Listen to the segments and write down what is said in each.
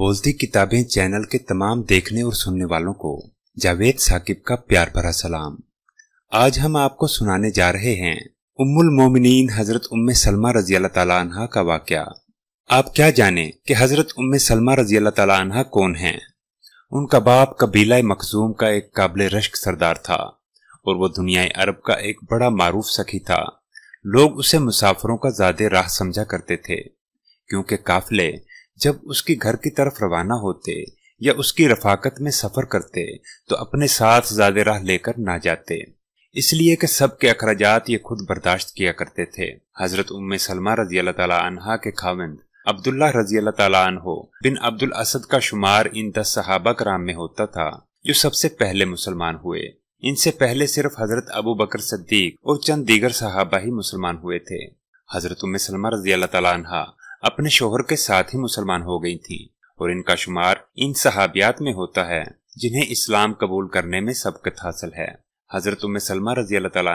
बोजदी किताबें चैनल के तमाम देखने और सुनने वालों को जावेद साकिब का प्यार भरा सलाम आज हम आपको सुनाने जा रहे हैं उम्मुल मोमिनीन हजरत उम्मे सलमा रजी अल्लाह का वाक़ आप क्या जाने कि हजरत उम्म सलमा रजी अल्लाह तला कौन हैं उनका बाप कबीला मखजूम का एक काबिल रश्क सरदार था और वो दुनिया अरब का एक बड़ा मारूफ सखी था लोग उसे मुसाफरों का ज्यादा राह समझा करते थे क्योंकि काफिले जब उसके घर की तरफ रवाना होते या उसकी रफाकत में सफर करते तो अपने साथ ज्यादा राह लेकर ना जाते इसलिए कि सबके अखराजात ये खुद बर्दाश्त किया करते थे हजरत उम्मे सलमा रजी अल्लाह के खाविंद अब्दुल्ला रजी अल्लाह तला बिन अब्दुल असद का शुमार इन दस सहाबा कराम में होता था जो सबसे पहले मुसलमान हुए इनसे पहले सिर्फ हजरत अबू बकर सद्दीक और चंद दीगर सहाबा ही मुसलमान हुए थे हजरत उम सलमा रजी अल्लाह तला अपने शोहर के साथ ही मुसलमान हो गई थी और इनका शुमार इन सहाबियात में होता है जिन्हें इस्लाम कबूल करने में सबकत हासिल है हजरत उम सलमा रजी तला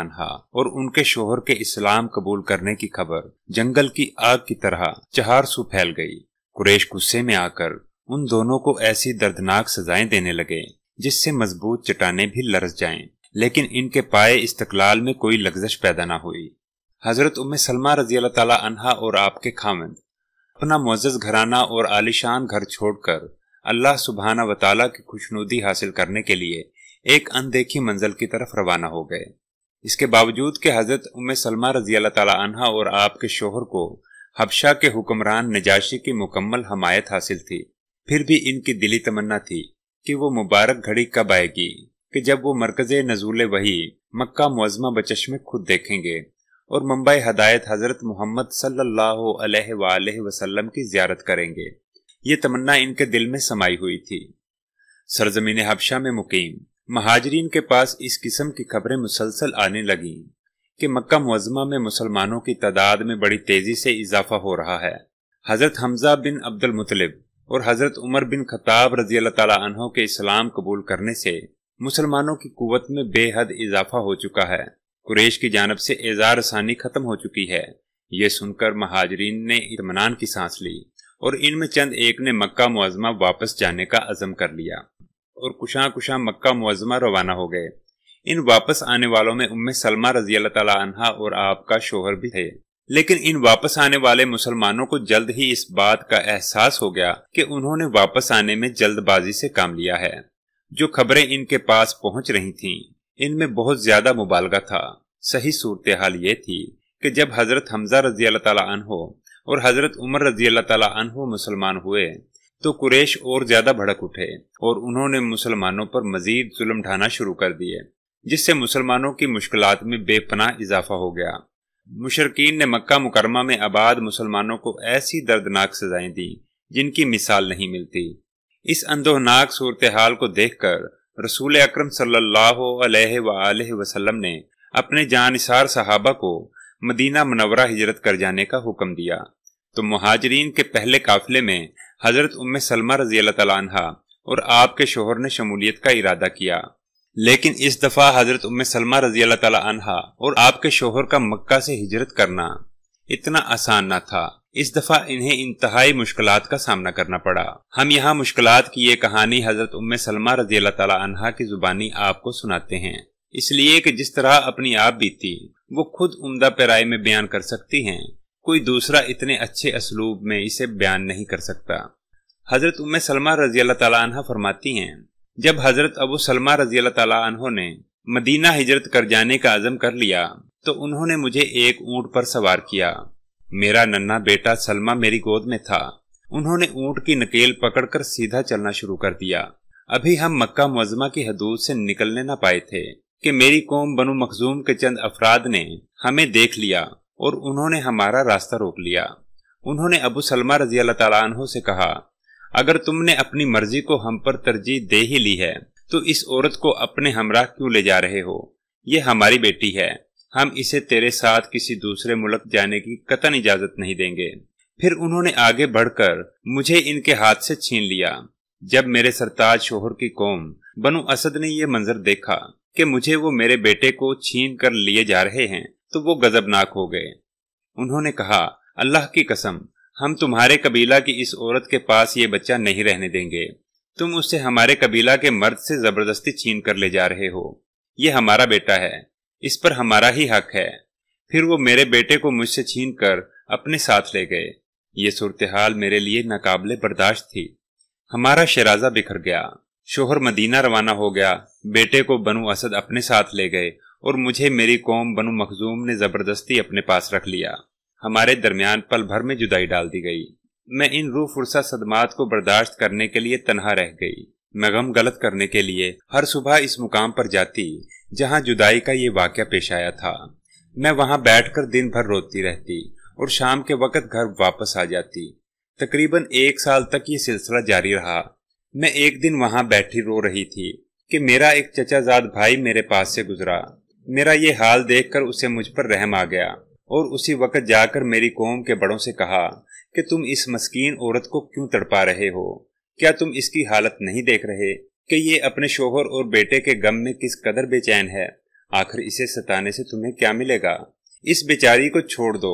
और उनके शोहर के इस्लाम कबूल करने की खबर जंगल की आग की तरह चहार सू फैल गई कुरेश गुस्से में आकर उन दोनों को ऐसी दर्दनाक सजाएं देने लगे जिससे मजबूत चटाने भी लरस जाएं, लेकिन इनके पाए इस्तकलाल में कोई लग्जश पैदा न हुई हजरत उम सलमा रजी अल्लाह तला और आपके खामंद अपना मोजस घराना और आलिशान घर छोड़कर अल्लाह सुबहाना वताला की खुशनुदी हासिल करने के लिए एक अनदेखी मंजिल की तरफ रवाना हो गए इसके बावजूद के हजरत उम सलमा रजी अल्लाह तला और आपके शोहर को हबशा के हुक्मरान नजाशी की मुकम्मल हमायत हासिल थी फिर भी इनकी दिली तमन्ना थी कि वो मुबारक घड़ी कब आएगी कि जब वो मरकज नजूल वही मक्का मुजमा बचश में खुद देखेंगे और मुंबई हदायत हज़रत मोहम्मद सल्लाम वसल्लम की जियारत करेंगे ये तमन्ना इनके दिल में समाई हुई थी सरजमीन हबशा में मुकीम महाजरीन के पास इस किस्म की खबरें मुसलसल आने लगीं कि मक्का मुजमा में मुसलमानों की तादाद में बड़ी तेजी से इजाफा हो रहा है हजरत हमजा बिन अब्दुल मुतलिब और हजरत उमर बिन खताब रजी अल्लाह के इस्लाम कबूल करने से मुसलमानों की कुत में बेहद इजाफा हो चुका है कुरेश की जानब से एजार आसानी खत्म हो चुकी है ये सुनकर महाजरीन ने इतमान की सांस ली और इनमें चंद एक ने मक्का मुआजमा वापस जाने का अजम कर लिया और कुशा कुशा मक्का मुआजमा रवाना हो गए इन वापस आने वालों में उम्मे सलमा रजी अल्लाह और आपका शोहर भी थे लेकिन इन वापस आने वाले मुसलमानों को जल्द ही इस बात का एहसास हो गया कि उन्होंने वापस आने में जल्दबाजी से काम लिया है जो खबरें इनके पास पहुंच रही थीं, इनमें बहुत ज्यादा मुबालगा था सही सूरत हाल ये थी कि जब हजरत हमजा रजी अल्लाह तहो और हजरत उमर रजी अल्लाह मुसलमान हुए तो कुरेश और ज्यादा भड़क उठे और उन्होंने मुसलमानों पर मजीद जुल्म ढाना शुरू कर दिए जिससे मुसलमानों की मुश्किल में बेपनाह इजाफा हो गया मुशरकिन ने मक्का मुकरमा में आबाद मुसलमानों को ऐसी दर्दनाक सजाएं दी जिनकी मिसाल नहीं मिलती इस अंदोहनाक सूरत हाल को देखकर रसूल अक्रम सल्लल्लाहु ने अपने जानसार सहाबा को मदीना मनवरा हिजरत कर जाने का हुक्म दिया तो महाजरीन के पहले काफिले में हजरत उम्म सलमा रजी तला और आपके शोहर ने शमूलियत का इरादा किया लेकिन इस दफा हजरत उम्म सलमा रजी तला और आपके शोहर का मक्का से हिजरत करना इतना आसान न था इस दफा इन्हें इंतहाई मुश्किल का सामना करना पड़ा हम यहाँ मुश्किल की ये कहानी हजरत उम्म सलमा रजी अल्लाह तला की जुबानी आपको सुनाते हैं इसलिए कि जिस तरह अपनी आप बीती वो खुद उम्दा पैराई में बयान कर सकती हैं कोई दूसरा इतने अच्छे असलूब में इसे बयान नहीं कर सकता हजरत उम्म सलमा रजी अल्लाह तला फरमाती है जब हजरत अबू सलमा रजी अल्लाह तला ने मदीना हिजरत कर जाने का आजम कर लिया तो उन्होंने मुझे एक ऊंट पर सवार किया मेरा नन्ना बेटा सलमा मेरी गोद में था उन्होंने ऊंट की नकेल पकड़कर सीधा चलना शुरू कर दिया अभी हम मक्का मुजमा की हदूद से निकलने न पाए थे कि मेरी कौम बनु मखजूम के चंद अफराद ने हमें देख लिया और उन्होंने हमारा रास्ता रोक लिया उन्होंने अबू सलमा रजी अल्लाह तला से कहा अगर तुमने अपनी मर्जी को हम पर तरजीह दे ही ली है तो इस औरत को अपने हमरा क्यों ले जा रहे हो ये हमारी बेटी है हम इसे तेरे साथ किसी दूसरे मुल्क जाने की कतन इजाजत नहीं देंगे फिर उन्होंने आगे बढ़कर मुझे इनके हाथ से छीन लिया जब मेरे सरताज शोहर की कौम बनु असद ने यह मंजर देखा कि मुझे वो मेरे बेटे को छीन कर लिए जा रहे हैं तो वो गजबनाक हो गए उन्होंने कहा अल्लाह की कसम हम तुम्हारे कबीला की इस औरत के पास ये बच्चा नहीं रहने देंगे तुम उससे हमारे कबीला के मर्द से जबरदस्ती छीन कर ले जा रहे हो ये हमारा बेटा है इस पर हमारा ही हक है फिर वो मेरे बेटे को मुझसे छीन कर अपने साथ ले गए ये सूरत हाल मेरे लिए नाकाबले बर्दाश्त थी हमारा शराजा बिखर गया शोहर मदीना रवाना हो गया बेटे को बनु असद अपने साथ ले गए और मुझे मेरी कौम बनु मखजूम ने जबरदस्ती अपने पास रख लिया हमारे दरमियान पल भर में जुदाई डाल दी गई मैं इन रू फुर्सा सदमात को बर्दाश्त करने के लिए तनहा रह गई मैं गम गलत करने के लिए हर सुबह इस मुकाम पर जाती जहां जुदाई का ये वाक्य पेश आया था मैं वहां बैठकर दिन भर रोती रहती और शाम के वक्त घर वापस आ जाती तकरीबन एक साल तक ये सिलसिला जारी रहा मैं एक दिन वहां बैठी रो रही थी कि मेरा एक चचाजाद भाई मेरे पास से गुजरा मेरा ये हाल देखकर उसे मुझ पर रहम आ गया और उसी वक्त जाकर मेरी कौम के बड़ों से कहा कि तुम इस मस्कीन औरत को क्यों तड़पा रहे हो क्या तुम इसकी हालत नहीं देख रहे कि ये अपने शोहर और बेटे के गम में किस कदर बेचैन है आखिर इसे सताने से तुम्हें क्या मिलेगा इस बेचारी को छोड़ दो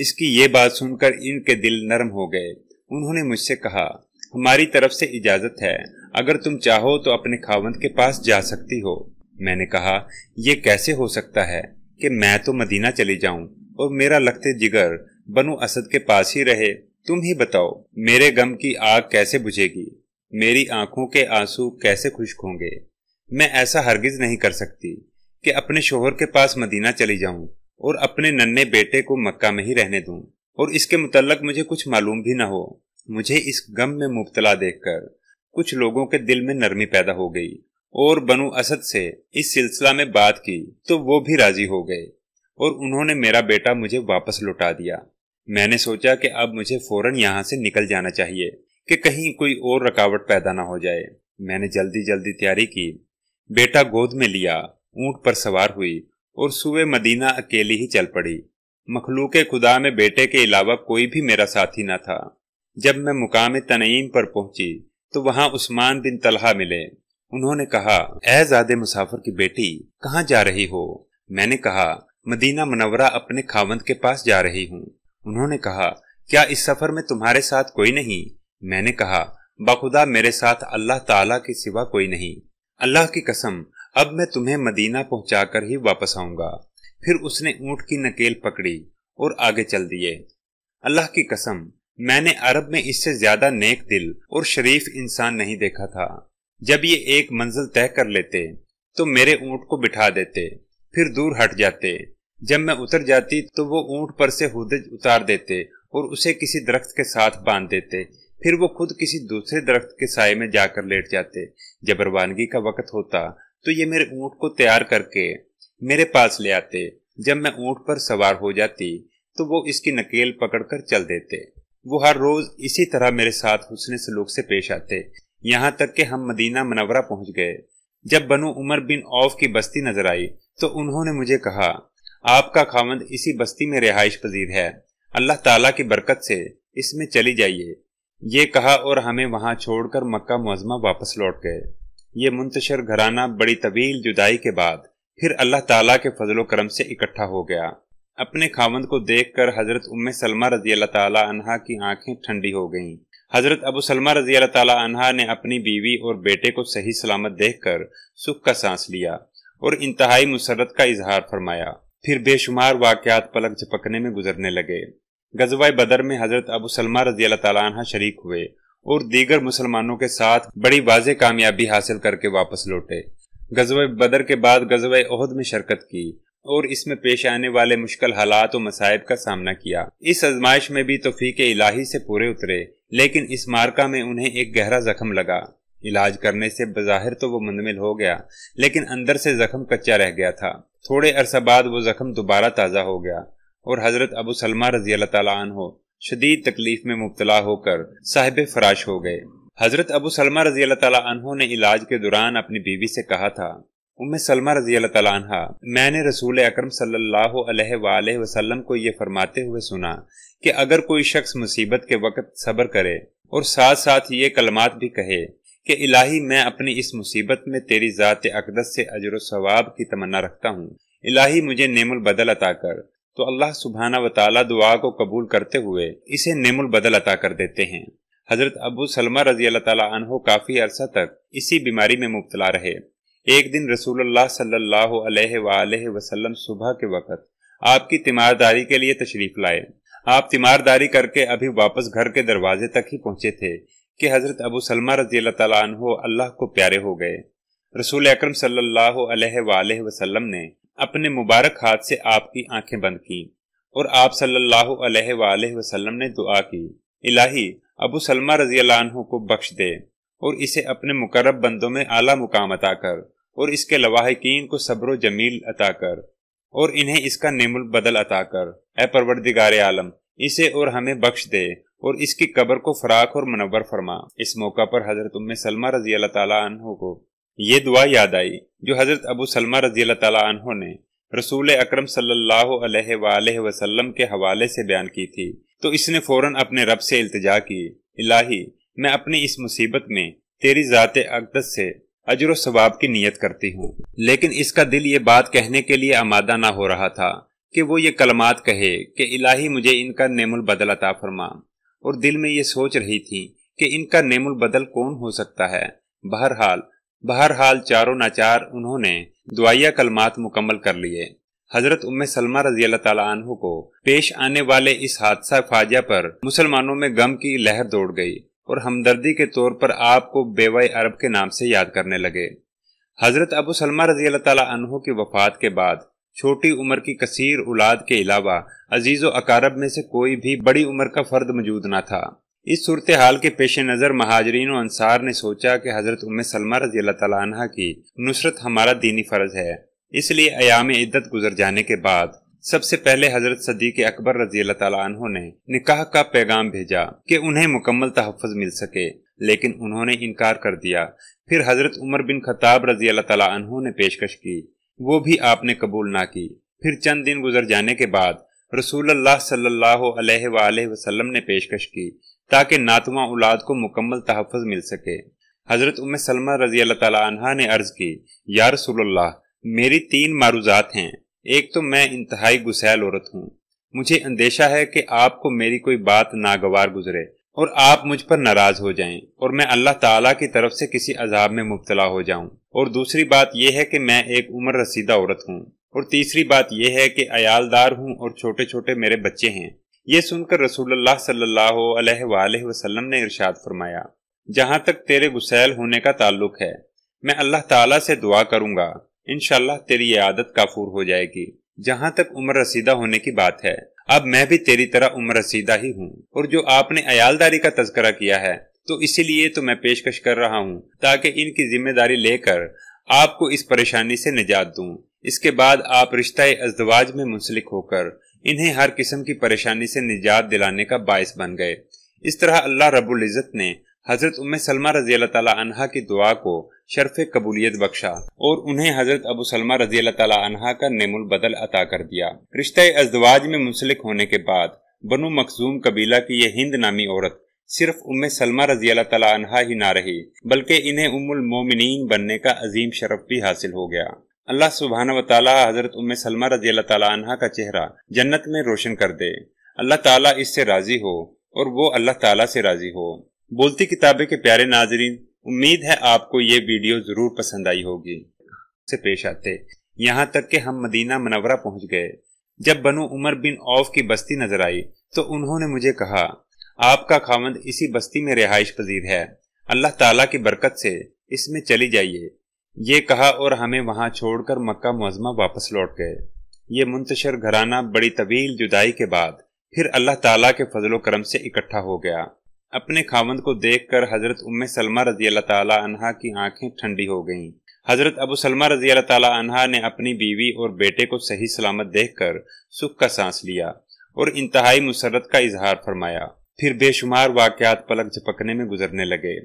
इसकी ये बात सुनकर इनके दिल नरम हो गए उन्होंने मुझसे कहा हमारी तरफ से इजाजत है अगर तुम चाहो तो अपने खावंद के पास जा सकती हो मैंने कहा ये कैसे हो सकता है कि मैं तो मदीना चली जाऊं और मेरा लगते जिगर बनु असद के पास ही रहे तुम ही बताओ मेरे गम की आग कैसे बुझेगी मेरी आंखों के आंसू कैसे खुश्क होंगे मैं ऐसा हरगिज नहीं कर सकती कि अपने शोहर के पास मदीना चली जाऊं और अपने नन्हे बेटे को मक्का में ही रहने दूं और इसके मुतलक मुझे कुछ मालूम भी ना हो मुझे इस गम में मुबतला देखकर कुछ लोगों के दिल में नरमी पैदा हो गई और बनु असद से इस सिलसिला में बात की तो वो भी राजी हो गए और उन्होंने मेरा बेटा मुझे वापस लौटा दिया मैंने सोचा कि अब मुझे फौरन यहाँ से निकल जाना चाहिए कि कहीं कोई और रुकावट पैदा ना हो जाए मैंने जल्दी जल्दी तैयारी की बेटा गोद में लिया ऊंट पर सवार हुई और सुबह मदीना अकेली ही चल पड़ी मखलूक खुदा में बेटे के अलावा कोई भी मेरा साथी न था जब मैं मुकाम तनईम पर पहुंची तो वहां उस्मान बिन तलहा मिले उन्होंने कहा एजादे मुसाफर की बेटी कहाँ जा रही हो मैंने कहा मदीना मनवरा अपने खावंद के पास जा रही हूँ उन्होंने कहा क्या इस सफर में तुम्हारे साथ कोई नहीं मैंने कहा बखुदा मेरे साथ अल्लाह ताला के सिवा कोई नहीं अल्लाह की कसम अब मैं तुम्हें मदीना पहुंचाकर ही वापस आऊंगा फिर उसने ऊंट की नकेल पकड़ी और आगे चल दिए अल्लाह की कसम मैंने अरब में इससे ज्यादा नेक दिल और शरीफ इंसान नहीं देखा था जब ये एक मंजिल तय कर लेते तो मेरे ऊंट को बिठा देते फिर दूर हट जाते जब मैं उतर जाती तो वो ऊंट पर से हुदज उतार देते और उसे किसी दरख्त के साथ बांध देते फिर वो खुद किसी दूसरे दरख्त के साय में जाकर लेट जाते जब रवानगी का वक्त होता तो ये मेरे ऊँट को तैयार करके मेरे पास ले आते जब मैं ऊँट पर सवार हो जाती तो वो इसकी नकेल पकड़कर चल देते वो हर रोज इसी तरह मेरे साथ हुसने सलूक से पेश आते यहाँ तक कि हम मदीना मनवरा पहुंच गए जब बनु उमर बिन औफ की बस्ती नजर आई तो उन्होंने मुझे कहा आपका खामंद इसी बस्ती में रिहायश पजीर है अल्लाह ताला की बरकत से इसमें चली जाइए ये कहा और हमें वहां छोड़कर मक्का मुआजमा वापस लौट गए ये मुंतशर घराना बड़ी तवील जुदाई के बाद फिर अल्लाह ताला के फजलो करम से इकट्ठा हो गया अपने खावंद को देखकर हजरत उम्म सलमा रजी अल्लाह अनहा की आंखें ठंडी हो गईं हजरत अबू सलमा रजी अल्लाह अनहा ने अपनी बीवी और बेटे को सही सलामत देखकर सुख का सांस लिया और इंतहाई मुसरत का इजहार फरमाया फिर बेशुमार वाकयात पलक झपकने में गुजरने लगे गजवा बदर में हजरत अबू सलमा रजी अल्लाह शरीक हुए और दीगर मुसलमानों के साथ बड़ी वाज कामयाबी हासिल करके वापस लौटे गजवा बदर के बाद गजव अहद में शिरकत की और इसमें पेश आने वाले मुश्किल हालात और मसायब का सामना किया इस आजमाइश में भी तोफीक इलाही से पूरे उतरे लेकिन इस मार्का में उन्हें एक गहरा जख्म लगा इलाज करने से बाहर तो वो मुंदमिल हो गया लेकिन अंदर से जख्म कच्चा रह गया था थोड़े अरसा बाद वो जख्म दोबारा ताज़ा हो गया और हजरत अबू सलमा रजी अल्लाह हो शदीद तकलीफ में मुबतला होकर साहिब फराश हो गए हजरत अबू सलमा रजी अल्लाह ने इलाज के दौरान अपनी बीवी से कहा था उम्मे सलमा रजी अल्लाह मैंने रसूल अक्रम सलाम को ये फरमाते हुए सुना कि अगर कोई शख्स मुसीबत के वक़्त सब्र करे और साथ साथ ये कलमात भी कहे कि इलाही मैं अपनी इस मुसीबत में तेरी ज़ात अकदस से अजर सवाब की तमन्ना रखता हूँ इलाही मुझे नेमुल बदल अता कर तो अल्लाह सुबहाना व दुआ को कबूल करते हुए इसे नेमुल बदल अता कर देते हैं हजरत अबू सलमा रजी अल्लाह काफ़ी अरसा तक इसी बीमारी में मुबतला रहे एक दिन रसूल सल्लाम सुबह के वक़्त आपकी तीमारदारी के लिए तशरीफ़ लाए आप तीमारदारी करके अभी वापस घर के दरवाजे तक ही पहुंचे थे कि हज़रत अबू सलमा रजी अल्लाह अल्लाह को प्यारे हो गए रसूल अक्रम सल्लल्लाहु ने अपने मुबारक हाथ से आपकी आंखें बंद की और आप सल्लल्लाहु अलैहि वसल्लम ने दुआ की इलाही अबू सलमा रजी को बख्श दे और इसे अपने मुकरब बंदों में आला मुकाम अता कर और इसके लवाहकिन को सब्र जमील अता कर और इन्हें इसका नेमुल बदल अता कर ए परवरदिगार आलम इसे और हमें बख्श दे और इसकी कबर को फराक और मनवर फरमा इस मौका पर हजरत उम सलमा रजी अल्लाह को ये दुआ याद आई जो हज़रत अबू सलमा रजी तह ने रसूल अक्रम सल्लल्लाहु के हवाले से बयान की थी तो इसने फौरन अपने रब से इल्तजा की इलाही मैं अपनी इस मुसीबत में तेरी जाते अकदस से अजर सवाब की नीयत करती हूँ लेकिन इसका दिल ये बात कहने के लिए आमादा ना हो रहा था कि वो ये कलमात कहे कि इलाही मुझे इनका नेमुल बदल अता फरमा और दिल में ये सोच रही थी कि इनका नेमुल बदल कौन हो सकता है बहरहाल बहरहाल चारों नाचार उन्होंने दुआया कलमात मुकम्मल कर लिए हजरत उम्मे सलमा रजी अल्लाह को पेश आने वाले इस हादसा फाजा पर मुसलमानों में गम की लहर दौड़ गई और हमदर्दी के तौर पर आपको बेवा अरब के नाम से याद करने लगे हजरत अबू सलमा रजी अल्लाह की वफात के बाद छोटी उम्र की कसीर औलाद के अलावा अजीज़ अकारब में से कोई भी बड़ी उम्र का फर्द मौजूद न था इस सूरत हाल के पेश नज़र महाजरीन अंसार ने सोचा कि हज़रत उम सलमा रजी तला की नुसरत हमारा दीनी फ़र्ज़ है इसलिए अयाम इद्दत गुजर जाने के बाद सबसे पहले हजरत सदीक अकबर रजी तला ने निकाह का पैगाम भेजा कि उन्हें मुकम्मल तहफ़ मिल सके लेकिन उन्होंने इनकार कर दिया फिर हजरत उमर बिन खताब रजी अल्लाह ने पेशकश की वो भी आपने कबूल ना की फिर चंद दिन गुजर जाने के बाद रसूल सल्लल्लाहु अलैहि वसल्लम ने पेशकश की ताकि नातवा औलाद को मुकम्मल तहफ़ मिल सके हज़रत उम सलमा रजी अल्लाह तहा ने अर्ज़ की या रसोल्ला मेरी तीन मारूजात हैं एक तो मैं इंतहाई गुसैल औरत हूँ मुझे अंदेशा है कि आपको मेरी कोई बात नागवार गुजरे और आप मुझ पर नाराज हो जाएं और मैं अल्लाह ताला की तरफ से किसी अजाब में मुबतला हो जाऊं और दूसरी बात यह है कि मैं एक उम्र रसीदा औरत हूँ और तीसरी बात यह है कि अयालदार हूँ और छोटे छोटे मेरे बच्चे हैं ये सुनकर रसूल सल्लाम ने इरशाद फरमाया जहाँ तक तेरे गुसैल होने का ताल्लुक है मैं अल्लाह ताला से दुआ करूंगा इनशाला तेरी ये आदत काफूर हो जाएगी जहाँ तक उम्र रसीदा होने की बात है अब मैं भी तेरी तरह उम्र रसीदा ही हूँ और जो आपने अयालदारी का तस्करा किया है तो इसीलिए तो मैं पेशकश कर रहा हूँ ताकि इनकी जिम्मेदारी लेकर आपको इस परेशानी से निजात दूँ इसके बाद आप रिश्ता अजदवाज में मुंसलिक होकर इन्हें हर किस्म की परेशानी से निजात दिलाने का बायस बन गए इस तरह अल्लाह रबुल्जत ने हजरत उम्मे सलमा रजी अल्लाह तहा की दुआ को शर्फ कबूलियत बख्शा और उन्हें हजरत अबू सलमा रजी अल्लाह तहा का नेमुल बदल अता कर दिया रिश्ते अजवाज में मुंसलिक होने के बाद बनु मखजूम कबीला की यह हिंद नामी औरत सिर्फ उम सलमा रजी अल्लाह तहा ही ना रही बल्कि इन्हें उमुल मोमिन बनने का अजीम शरफ भी हासिल हो गया अल्लाह सुबहाना वाली हजरत उम्म सलमा रजी अल्लाह तला का चेहरा जन्नत में रोशन कर दे अल्लाह ताला इससे राजी हो और वो अल्लाह ताला से राजी हो बोलती किताबे के प्यारे नाजरीन उम्मीद है आपको ये वीडियो जरूर पसंद आई होगी से पेश आते यहाँ तक के हम मदीना मनवरा पहुँच गए जब बनु उमर बिन औफ की बस्ती नजर आई तो उन्होंने मुझे कहा आपका खामंद इसी बस्ती में रिहाइश पजीर है अल्लाह ताला की बरकत से इसमें चली जाइए ये कहा और हमें वहां छोड़कर मक्का मुआजमा वापस लौट गए ये मुंतशर घराना बड़ी तवील जुदाई के बाद फिर अल्लाह ताला के फजलो करम से इकट्ठा हो गया अपने खावंद को देखकर हजरत उम्म सलमा रजी अल्लाह अनहा की आंखें ठंडी हो गईं हजरत अबू सलमा रजी अल्लाह अनहा ने अपनी बीवी और बेटे को सही सलामत देखकर सुख का सांस लिया और इंतहाई मुसरत का इजहार फरमाया फिर बेशुमार वाकयात पलक झपकने में गुजरने लगे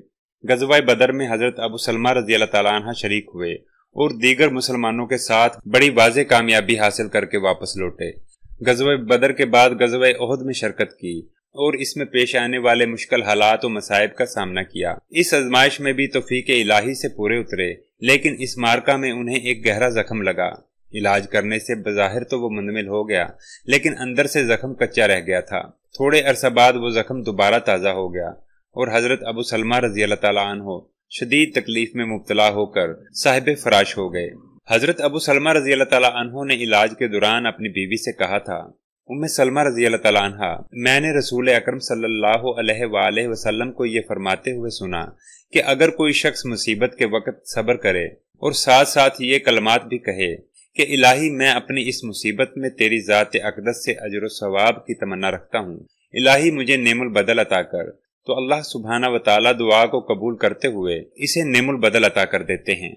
गजवाए बदर में हजरत अबू सलमा रजी तला शरीक हुए और दीगर मुसलमानों के साथ बड़ी वाज कामयाबी हासिल करके वापस लौटे गजब बदर के बाद गजब अहद में शिरकत की और इसमें पेश आने वाले मुश्किल हालात और मसायब का सामना किया इस आजमाइश में भी तोफीक इलाही से पूरे उतरे लेकिन इस मार्का में उन्हें एक गहरा जख्म लगा इलाज करने से बज़ाहिर तो वो मुंदमिल हो गया लेकिन अंदर से जख्म कच्चा रह गया था थोड़े अरसा बाद वो जख्म दोबारा ताज़ा हो गया और हजरत अबू सलमा रजी अल्लाह हो शदीद तकलीफ में मुबतला होकर साहिब फराश हो गए हजरत अबू सलमा रजी अल्लाह ने इलाज के दौरान अपनी बीवी से कहा था उम्मे सलमा रजी अल्लाह मैंने रसूल अक्रम सलाम को ये फरमाते हुए सुना की अगर कोई शख्स मुसीबत के वक्त सब्र करे और साथ साथ ये कलमात भी कहे कि इलाही मैं अपनी इस मुसीबत में तेरी ज़ात अकदस से अजर सवाब की तमन्ना रखता हूँ इलाही मुझे नेमुल बदल अता कर तो अल्लाह सुबहाना व ताली दुआ को कबूल करते हुए इसे नेमुल बदल अता कर देते हैं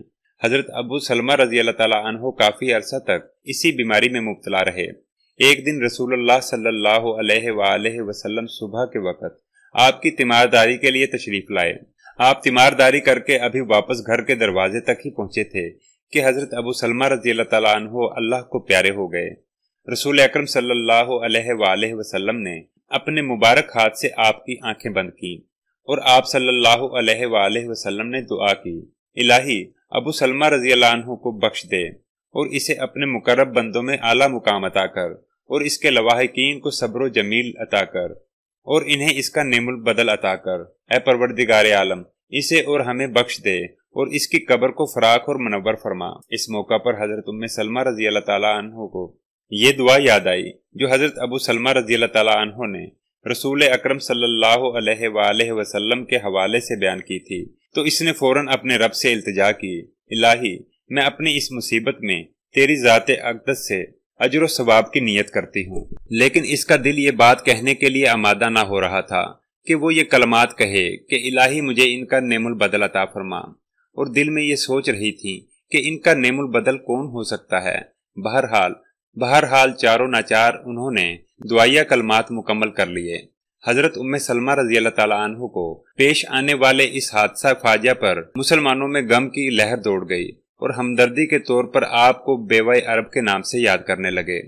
हजरत अबू सलमा रजी अल्लाह काफ़ी अरसा तक इसी बीमारी में मुबतला रहे एक दिन रसूलुल्लाह सल्लल्लाहु अलैहि वसल्लम सुबह के वक़्त आपकी तीमारदारी के लिए तशरीफ लाए आप तीमारदारी करके अभी वापस घर के दरवाजे तक ही पहुंचे थे कि हजरत अबू सलमा रजी अल्लाह अल्लाह को प्यारे हो गए रसूल अक्रम सल्लल्लाहु ने अपने मुबारक हाथ से आपकी आंखें बंद की और आप सल्लल्लाहु अलैहि वसल्लम ने दुआ की इलाही अबू सलमा रजी को बख्श दे और इसे अपने मुकरब बंदों में आला मुकाम अता कर और इसके लवाहकिन को सब्र जमील अता कर और इन्हें इसका नेमुल बदल अता कर ए परवरदिगार आलम इसे और हमें बख्श दे और इसकी कब्र को फराक और मनवर फरमा इस मौका पर हजरत उम्मे सलमा रजी अल्लाह तला को ये दुआ याद आई जो हज़रत अबू सलमा रजी तहों ने रसूल अक्रम सल्लल्लाहु के हवाले से बयान की थी तो इसने फौरन अपने रब से इल्तजा की इलाही मैं अपनी इस मुसीबत में तेरी ज़ात अकदस से अजर सवाब की नीयत करती हूँ लेकिन इसका दिल ये बात कहने के लिए आमादा ना हो रहा था कि वो ये कलमात कहे कि इलाही मुझे इनका नेमुल बदल अता फरमा और दिल में ये सोच रही थी कि इनका नेमुल बदल कौन हो सकता है बहरहाल बहरहाल चारों नाचार उन्होंने दुआया कलमात मुकम्मल कर लिए हजरत उम्मे सलमा रजी अल्लाह को पेश आने वाले इस हादसा फाजा पर मुसलमानों में गम की लहर दौड़ गई और हमदर्दी के तौर पर आपको बेवा अरब के नाम से याद करने लगे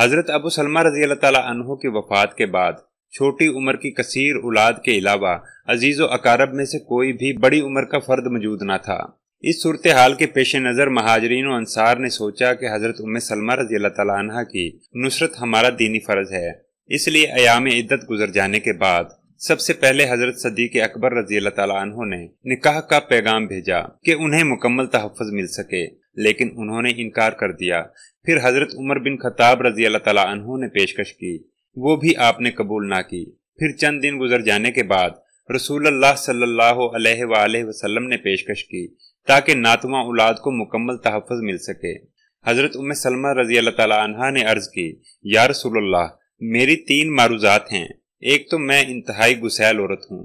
हजरत अबू सलमा रजी अल्लाह की वफात के बाद छोटी उम्र की कसीर औलाद के अलावा अजीज़ अकारब में से कोई भी बड़ी उम्र का फर्द मौजूद न था इस सूरत हाल के पेश नज़र महाजरीन अंसार ने सोचा कि हज़रत उम सलमा रजी तह की नुसरत हमारा दीनी फ़र्ज़ है इसलिए अयाम इद्दत गुजर जाने के बाद सबसे पहले हज़रत सदीक अकबर रजी तला ने निकाह का पैगाम भेजा कि उन्हें मुकम्मल तहफ़ मिल सके लेकिन उन्होंने इनकार कर दिया फिर हज़रत उमर बिन खताब रजी तला ने पेशकश की वो भी आपने कबूल ना की फिर चंद दिन गुजर जाने के बाद रसूल सल्लाम ने पेशकश की ताकि नातवा औलाद को मुकम्मल तहफ़ मिल सके हज़रत उम सलमा रजी अल्लाह तहा ने अर्ज़ की या रसोल्ला मेरी तीन मारूजात हैं एक तो मैं इंतहाई गुसैल औरत हूँ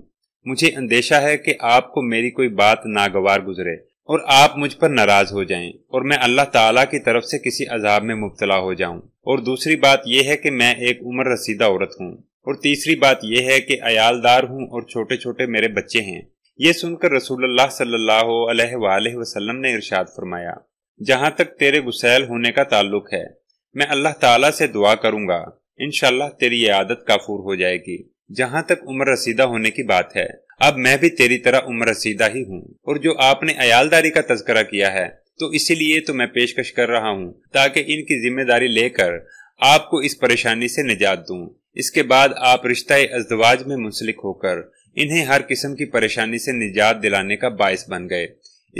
मुझे अंदेशा है कि आपको मेरी कोई बात नागवार गुजरे और आप मुझ पर नाराज हो जाएं और मैं अल्लाह ताला की तरफ से किसी अजाब में मुबतला हो जाऊं और दूसरी बात यह है कि मैं एक उम्र रसीदा औरत हूं और तीसरी बात यह है कि अयालदार हूं और छोटे छोटे मेरे बच्चे हैं ये सुनकर रसूलुल्लाह सल्लल्लाहु अलैहि वसल्लम ने इरशाद फरमाया जहां तक तेरे गुसैल होने का ताल्लुक है मैं अल्लाह ताला से दुआ करूंगा इनशाला तेरी ये आदत काफूर हो जाएगी जहां तक उम्र रसीदा होने की बात है अब मैं भी तेरी तरह उम्र रसीदा ही हूँ और जो आपने अयालदारी का तस्करा किया है तो इसीलिए तो मैं पेशकश कर रहा हूँ ताकि इनकी जिम्मेदारी लेकर आपको इस परेशानी से निजात दूं इसके बाद आप रिश्ता अजदवाज में मुंसलिक होकर इन्हें हर किस्म की परेशानी से निजात दिलाने का बायस बन गए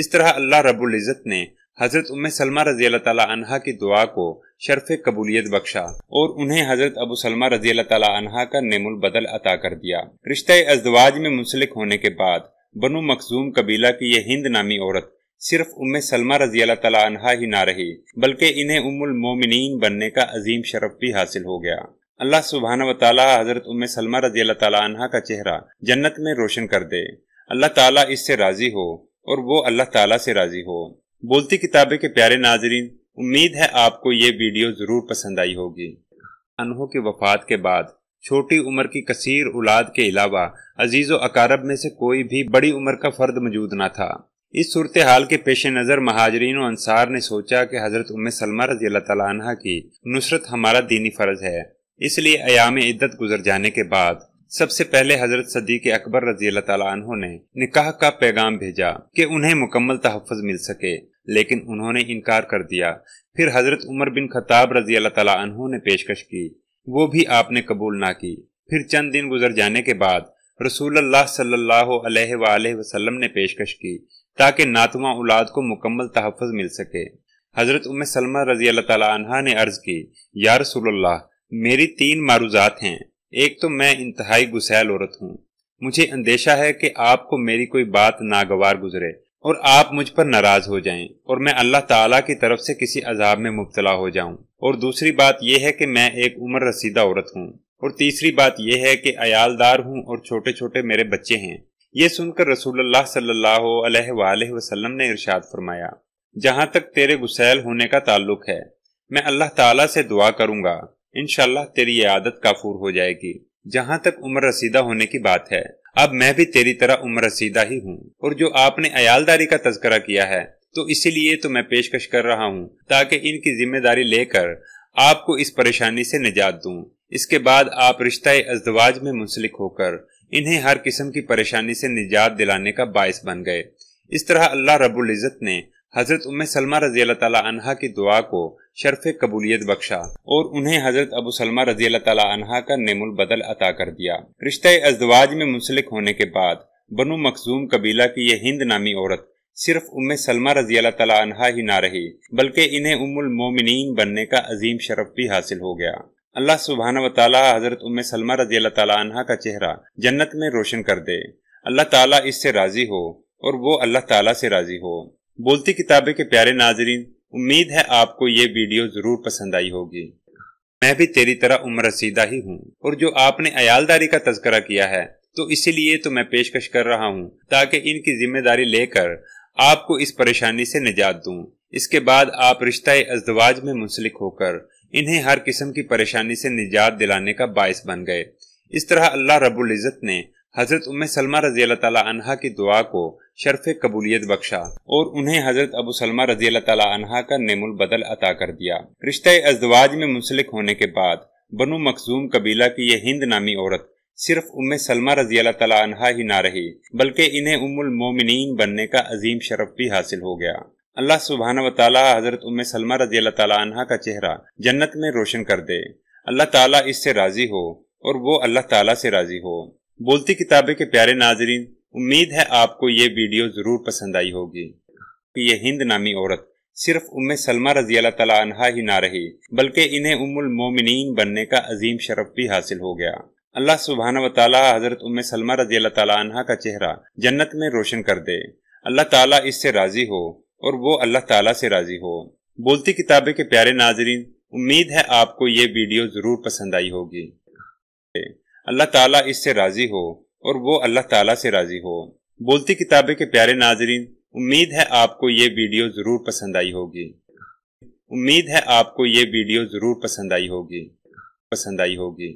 इस तरह अल्लाह रबुल इज़्ज़त ने हजरत उम्मे सलमा रजी अल्लाह की दुआ को शर्फ कबूलियत बख्शा और उन्हें हजरत अबू सलमा रजी अल्लाह का नेमुल बदल अता कर दिया रिश्ते अजदवाज में मुंसलिक होने के बाद बनु मखजूम कबीला की यह हिंद नामी औरत सिर्फ उम्मे सलमा रजी अल्लाह ही ना रही बल्कि इन्हें उमुल मोमिन बनने का अजीम शरफ भी हासिल हो गया अल्लाह सुबहाना वाली हज़रत उम्म सलमा रजी अल्लाह तला का चेहरा जन्नत में रोशन कर दे अल्लाह ताला इससे राज़ी हो और वो अल्लाह ताला से राज़ी हो बोलती किताबे के प्यारे नाजरीन उम्मीद है आपको ये वीडियो ज़रूर पसंद आई होगी अनहो की वफात के बाद छोटी उम्र की कसीर औलाद के अलावा अजीज़ अकारब में से कोई भी बड़ी उम्र का फ़र्द मौजूद न था इस सूरत हाल के पेश नज़र महाजरीन अंसार ने सोचा कि हज़रत उम्म सलमा रजी अल्लाह तला की नुसरत हमारा दीनी फ़र्ज़ है इसलिए अयाम इद्दत गुजर जाने के बाद सबसे पहले हजरत सदी के अकबर रजी अल्लाह ने निकाह का पैगाम भेजा कि उन्हें मुकम्मल तहफ़ मिल सके लेकिन उन्होंने इनकार कर दिया फिर हजरत उमर बिन खताब रजी अल्लाह ने पेशकश की वो भी आपने कबूल ना की फिर चंद दिन गुजर जाने के बाद रसूल सल्लाम ने पेशकश की ताकि नातवा औलाद को मुकम्मल तहफ़ मिल सके हजरत उम सलमा रजी अल्लाह ने अर्ज की या रसूल मेरी तीन मारूजात हैं एक तो मैं इंतहाई गुसैल औरत हूँ मुझे अंदेशा है कि आपको मेरी कोई बात नागवार गुजरे और आप मुझ पर नाराज हो जाएं और मैं अल्लाह ताला की तरफ से किसी अजाब में मुबतला हो जाऊं और दूसरी बात यह है कि मैं एक उम्र रसीदा औरत हूँ और तीसरी बात यह है कि अयालदार हूँ और छोटे छोटे मेरे बच्चे हैं ये सुनकर रसूलुल्लाह सल्लल्लाहु अलैहि वसल्लम ने इरशाद फरमाया जहाँ तक तेरे गुसैल होने का ताल्लुक है मैं अल्लाह तला से दुआ करूंगा इनशाला तेरी ये आदत काफूर हो जाएगी जहाँ तक उम्र रसीदा होने की बात है अब मैं भी तेरी तरह उम्र रसीदा ही हूँ और जो आपने अयालदारी का तस्करा किया है तो इसीलिए तो मैं पेशकश कर रहा हूँ ताकि इनकी जिम्मेदारी लेकर आपको इस परेशानी से निजात दू इसके बाद आप रिश्ता अजदवाज में मुंसलिक होकर इन्हें हर किस्म की परेशानी से निजात दिलाने का बायस बन गए इस तरह अल्लाह रबुल्जत ने हजरत उम्म सलमा रजी अल्लाह तला की दुआ को शर्फ कबूलियत बख्शा और उन्हें हजरत अबू सलमा रजी अल्लाह का नेमुल बदल अता कर दिया रिश्ते अजवाज में मुंसलिक होने के बाद बनु मखजूम कबीला की यह हिंद नामी औरत सिर्फ उम सलमा रजी अल्लाह ही ना रही बल्कि इन्हें उमुल मोमिन बनने का अजीम शरफ भी हासिल हो गया अल्लाह सुबहाना वाली हजरत उम्मे सलमा रजी अल्लाह का चेहरा जन्नत में रोशन कर दे अल्लाह ताला इससे राजी हो और वो अल्लाह ताला से राजी हो बोलती किताबे के प्यारे नाजरीन उम्मीद है आपको ये वीडियो जरूर पसंद आई होगी मैं भी तेरी तरह उम्र रसीदा ही हूँ और जो आपने अयालदारी का तस्करा किया है तो इसीलिए तो मैं पेशकश कर रहा हूँ ताकि इनकी जिम्मेदारी लेकर आपको इस परेशानी से निजात दूं इसके बाद आप रिश्ता अजदवाज में मुंसलिक होकर इन्हें हर किस्म की परेशानी से निजात दिलाने का बायस बन गए इस तरह अल्लाह रबुल्ज़त ने हजरत उम्म सलमा रजी अल्लाह तला की दुआ को शर्फ कबूलियत बख्शा और उन्हें हजरत अबू सलमा रजी अल्लाह का नेमुल बदल अता कर दिया रिश्ते अजवाज में मुंसलिक होने के बाद बनु मखजूम कबीला की यह हिंद नामी औरत सिर्फ उम सलमा रजी अल्लाह ही ना रही बल्कि इन्हें उमुल मोमिन बनने का अजीम शरफ भी हासिल हो गया अल्लाह सुबहाना वाली हजरत उम्म सलमा रजी अल्लाह का चेहरा जन्नत में रोशन कर दे अल्लाह ताला इससे राजी हो और वो अल्लाह ताला से राजी हो बोलती किताबे के प्यारे नाजरीन उम्मीद है आपको ये वीडियो जरूर पसंद आई होगी कि ये हिंद नामी औरत सिर्फ उम्मे सलमा रजी तला ही ना रही बल्कि इन्हें उमुल मोमिन बनने का अजीम शरफ भी हासिल हो गया अल्लाह सुबहाना वाली हजरत उम्मे सलमा रजी तला का चेहरा जन्नत में रोशन कर दे अल्लाह ताला इससे राजी हो और वो अल्लाह ताला से राजी हो बोलती किताबे के प्यारे नाजरीन उम्मीद है आपको ये वीडियो जरूर पसंद आई होगी अल्लाह ताला इससे राजी हो और वो अल्लाह ताला से राजी हो बोलती किताबे के प्यारे नाजरीन उम्मीद है आपको ये वीडियो ज़रूर पसंद आई होगी उम्मीद है आपको ये वीडियो ज़रूर पसंद आई होगी पसंद आई होगी